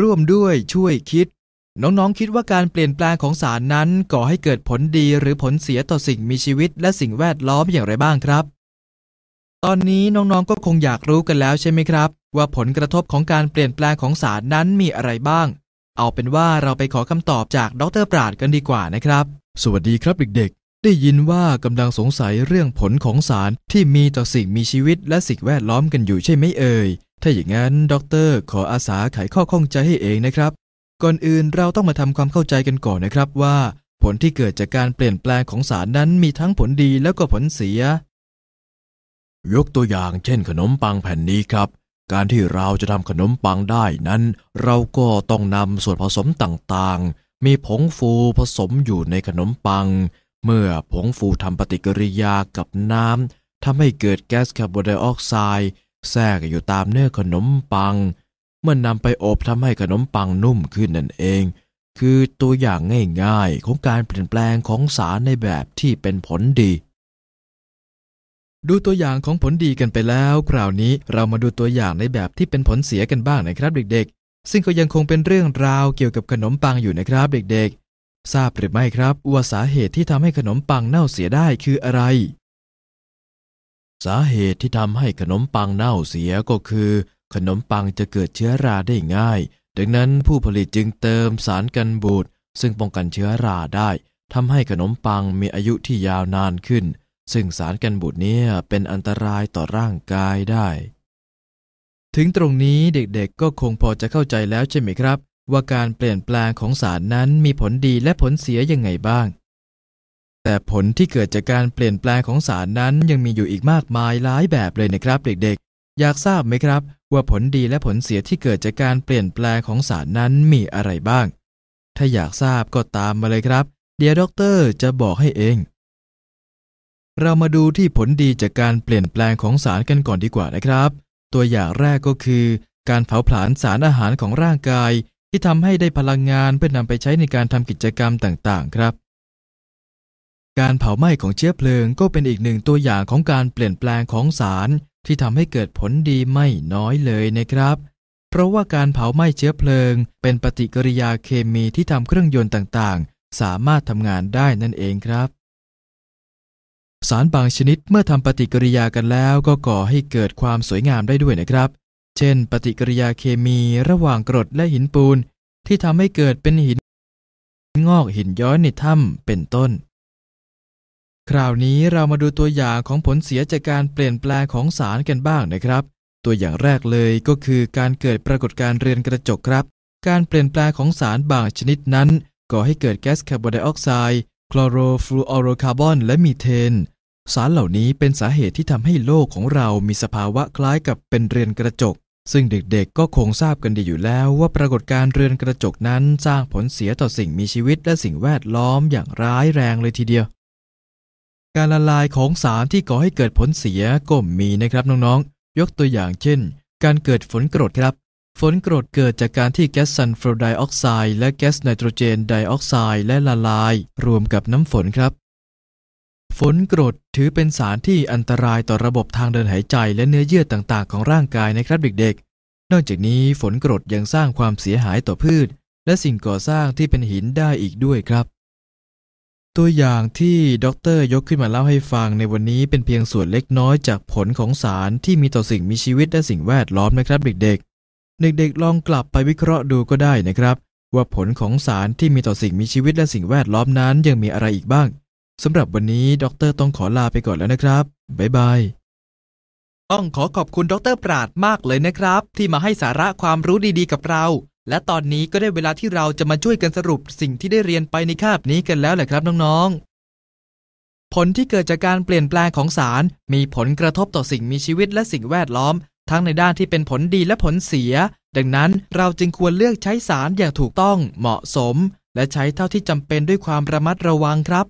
ร่วมด้วยช่วยคิด น้องๆคิดว่าการเปลี่ยนแปลงของสารนั้น ก่อให้เกิดผลดีหรือผลเสียต่อสิ่งมีชีวิต และสิ่งแวดล้อมอย่างไรบ้างครับ ตอนนี้น้อง ๆ ก็คงอยากรู้กันแล้วใช่ไหมครับ ว่าผลกระทบของการเปลี่ยนแปลงของสารนั้นมีอะไรบ้าง เอาเป็นว่าเราไปขอคำตอบจากดรปราดกันดีกว่านะครับ สวัสดีครับเด็กๆ ได้ยินว่ากำลังสงสัยเรื่องผลของสาร ที่มีต่อสิ่งมีชีวิตและสิ่งแวดล้อมกันอยู่ใช่ไหมเอ่ยถ้าอย่างนั้นด็อกเตอร์ขออาสาไขข้อข้องใจให้เองนะครับ ก่อนอื่นเราต้องมาทำความเข้าใจกันก่อนนะครับว่า ผลที่เกิดจากการเปลี่ยนแปลงของสารนั้นมีทั้งผลดีแล้วก็ผลเสีย ยกตัวอย่างเช่นขนมปังแผ่นนี้ครับ การที่เราจะทำขนมปังได้นั้น เราก็ต้องนำส่วนผสมต่างๆ มีผงฟูผสมอยู่ในขนมปัง เมื่อผงฟูทำปฏิกิริยากับน้ำทำให้เกิดแก๊สคาร์บอนไดออกไซด์แทรกอยู่ตามเนื้อขนมปังเมื่อนนำไปอบทำให้ขนมปังนุ่มขึ้นนั่นเอง คือตัวอย่างง่ายๆ ของการเปลี่ยนแปลงของสารในแบบที่เป็นผลดี ดูตัวอย่างของผลดีกันไปแล้ว คราวนี้เรามาดูตัวอย่างในแบบที่เป็นผลเสียกันบ้างนะครับเด็กๆ ซึ่งก็ยังคงเป็นเรื่องราวเกี่ยวกับขนมปังอยู่นะครับเด็ก ๆ ทราบหรือไม่ครับว่าสาเหตุที่ทำให้ขนมปังเน่าเสียได้คืออะไรสาเหตุที่ทำให้ขนมปังเน่าเสียก็คือ ขนมปังจะเกิดเชื้อราได้ง่าย ดังนั้นผู้ผลิตจึงเติมสารกันบูดซึ่งป้องกันเชื้อราได้ทำให้ขนมปังมีอายุที่ยาวนานขึ้น ซึ่งสารกันบูดนี้เป็นอันตรายต่อร่างกายได้ ถึงตรงนี้เด็กๆก็คงพอจะเข้าใจแล้วใช่ไหมครับ ว่าการเปลี่ยนแปลงของสารนั้นมีผลดีและผลเสียยังไงบ้างแต่ผลที่เกิดจากการเปลี่ยนแปลงของสารนั้นยังมีอยู่อีกมากมายหลายแบบเลยนะครับเด็กๆอยากทราบไหมครับ ว่าผลดีและผลเสียที่เกิดจากการเปลี่ยนแปลงของสารนั้นมีอะไรบ้าง ถ้าอยากทราบก็ตามมาเลยครับ เดี๋ยวด็อกเตอร์จะบอกให้เอง เรามาดูที่ผลดีจากการเปลี่ยนแปลงของสารกันก่อนดีกว่านะครับ ตัวอย่างแรกก็คือ การเผาผลาญสารอาหารของร่างกาย ที่ทำให้ได้พลังงานเพื่อนำไปใช้ในการทำกิจกรรมต่างๆ ครับการเผาไหม้ ของเชื้อเพลิงก็เป็นอีกหนึ่งตัวอย่างของการเปลี่ยนแปลงของสาร ที่ทำให้เกิดผลดีไม่น้อยเลยนะครับ เพราะว่าการเผาไหม้เชื้อเพลิง เป็นปฏิกิริยาเคมีที่ทำเครื่องยนต์ต่างๆ สามารถทำงานได้นั่นเองครับ สารบางชนิดเมื่อทำปฏิกิริยากันแล้วก็ก่อให้เกิดความสวยงามได้ด้วยนะครับ เช่น ปฏิกิริยาเคมีระหว่างกรดและหินปูน ที่ทำให้เกิดเป็นหินงอกหินย้อยในถ้ำเป็นต้นคราวนี้เรามาดูตัวอย่างของผลเสียจากการเปลี่ยนแปลงของสารกันบ้างนะครับ ตัวอย่างแรกเลยก็คือ การเกิดปรากฏการณ์เรือนกระจกครับ การเปลี่ยนแปลงของสารบางชนิดนั้นก่อให้เกิดแก๊สคาร์บอนไดออกไซด์ คลอโรฟลูออโรคาร์บอน และมีเทน สารเหล่านี้เป็นสาเหตุที่ทำให้โลกของเรามีสภาวะคล้ายกับเป็นเรือนกระจก ซึ่งเด็กๆ ก็คงทราบกันดีอยู่แล้วว่าปรากฏการณ์เรือนกระจกนั้นสร้างผลเสียต่อสิ่งมีชีวิตและสิ่งแวดล้อมอย่างร้ายแรงเลยทีเดียวการละลายของสารที่ก่อให้เกิดผลเสียก็มีนะครับน้อง ๆ ยกตัวอย่างเช่น การเกิดฝนกรดครับ ฝนกรดเกิดจากการที่แก๊สซัลเฟอร์ไดออกไซด์และแก๊สไนโตรเจนไดออกไซด์และละลายรวมกับน้ำฝนครับ ฝนกรดถือเป็นสารที่อันตรายต่อระบบทางเดินหายใจและเนื้อเยื่อต่าง ๆของร่างกายนะครับเด็กๆนอกจากนี้ฝนกรดยังสร้างความเสียหายต่อพืช และสิ่งก่อสร้างที่เป็นหินได้อีกด้วยครับตัวอย่างที่ด็อกเตอร์ยกขึ้นมาเล่าให้ฟังในวันนี้เป็นเพียงส่วนเล็กน้อยจากผลของสารที่มีต่อสิ่งมีชีวิตและสิ่งแวดล้อมนะครับเด็กๆ เด็กๆ ลองกลับไปวิเคราะห์ดูก็ได้นะครับ ว่าผลของสารที่มีต่อสิ่งมีชีวิตและสิ่งแวดล้อมนั้นยังมีอะไรอีกบ้างสำหรับวันนี้ด็อกเตอร์ต้องขอลาไปก่อนแล้วนะครับบ๊ายบายต้องขอขอบคุณด็อกเตอร์ปราดมากเลยนะครับ ที่มาให้สาระความรู้ดีๆ กับเราและตอนนี้ก็ได้เวลาที่เราจะมาช่วยกันสรุปสิ่งที่ได้เรียนไปในคาบนี้กันแล้วแหละครับน้องๆ ผลที่เกิดจากการเปลี่ยนแปลงของสาร มีผลกระทบต่อสิ่งมีชีวิตและสิ่งแวดล้อม ทั้งในด้านที่เป็นผลดีและผลเสีย ดังนั้นเราจึงควรเลือกใช้สารอย่างถูกต้อง เหมาะสม และใช้เท่าที่จำเป็นด้วยความระมัดระวังครับ